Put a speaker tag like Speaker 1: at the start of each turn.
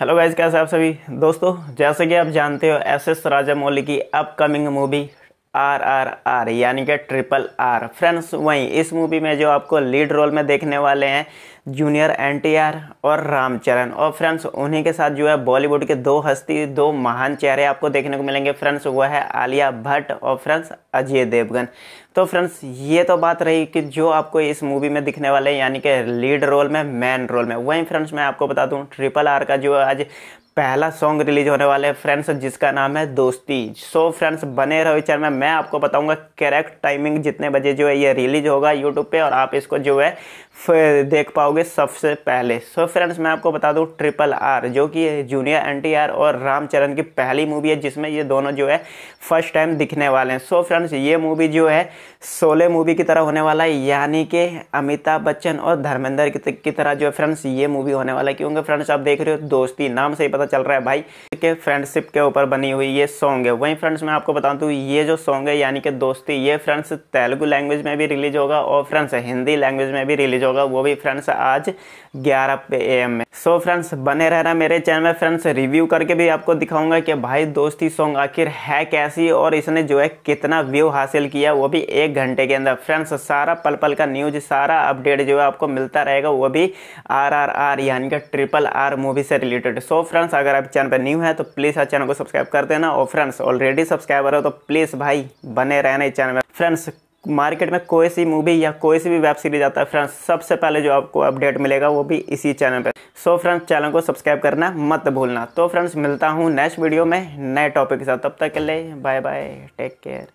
Speaker 1: hello guys कैसे आप सभी दोस्तों जैसे कि आप जानते हो एस एस राजा मौली की upcoming movie R R R यानी कि ट्रिपल आर फ्रेंड्स वहीं इस मूवी में जो आपको लीड रोल में देखने वाले हैं जूनियर एन और रामचरण और फ्रेंड्स उन्हीं के साथ जो है बॉलीवुड के दो हस्ती दो महान चेहरे आपको देखने को मिलेंगे फ्रेंड्स वह है आलिया भट्ट और फ्रेंड्स अजय देवगन तो फ्रेंड्स ये तो बात रही कि जो आपको इस मूवी में दिखने वाले हैं यानी कि लीड रोल में मैन रोल में वहीं फ्रेंड्स मैं आपको बता दूँ ट्रिपल आर का जो आज पहला सॉन्ग रिलीज होने वाले फ्रेंड्स जिसका नाम है दोस्ती सो फ्रेंड्स बने रहो चैनल में मैं आपको बताऊंगा करेक्ट टाइमिंग जितने बजे जो है ये रिलीज होगा यूट्यूब पे और आप इसको जो है देख पाओगे सबसे पहले सो so, फ्रेंड्स मैं आपको बता दूं ट्रिपल आर जो कि जूनियर एन टी आर और रामचरण की पहली मूवी है जिसमें ये दोनों जो है फर्स्ट टाइम दिखने वाले हैं सो so, फ्रेंड्स ये मूवी जो है सोले मूवी की तरह होने वाला है यानी कि अमिताभ बच्चन और धर्मेंद्र की तरह जो है फ्रेंड्स ये मूवी होने वाला है क्योंकि फ्रेंड्स आप देख रहे हो दोस्ती नाम से ही पता पर चल रहा है भाई के फ्रेंडशिप के ऊपर बनी हुई ये सॉन्ग है वहीं फ्रेंड्स मैं आपको बता दूँ तो ये जो सॉन्ग है यानी कि दोस्ती ये फ्रेंड्स तेलुगु लैंग्वेज में भी रिलीज होगा और फ्रेंड्स हिंदी लैंग्वेज में भी रिलीज होगा वो भी फ्रेंड्स आज ग्यारह पे एम में सो फ्रेंड्स बने रहना मेरे चैनल में फ्रेंड्स रिव्यू करके भी आपको दिखाऊंगा कि भाई दोस्ती सॉन्ग आखिर है कैसी और इसने जो है कितना व्यू हासिल किया वो भी एक घंटे के अंदर फ्रेंड्स सारा पल पल का न्यूज सारा अपडेट जो है आपको मिलता रहेगा वो भी आर आर आर यानी कि ट्रिपल आर मूवी से रिलेटेड सो फ्रेंड्स फ्रेंड्स अगर आप चैनल पर न्यू है तो प्लीज़ आप चैनल को सब्सक्राइब कर देना और फ्रेंड्स ऑलरेडी सब्सक्राइबर हो तो प्लीज़ भाई बने रहना इस चैनल में फ्रेंड्स मार्केट में कोई सी मूवी या कोई सी भी वेब सीरीज आता है फ्रेंड्स सबसे पहले जो आपको अपडेट मिलेगा वो भी इसी चैनल पर सो फ्रेंड्स चैनल को सब्सक्राइब करना मत भूलना तो फ्रेंड्स मिलता हूँ नेक्स्ट वीडियो में नए टॉपिक के साथ तब तक के लिए बाय बाय टेक केयर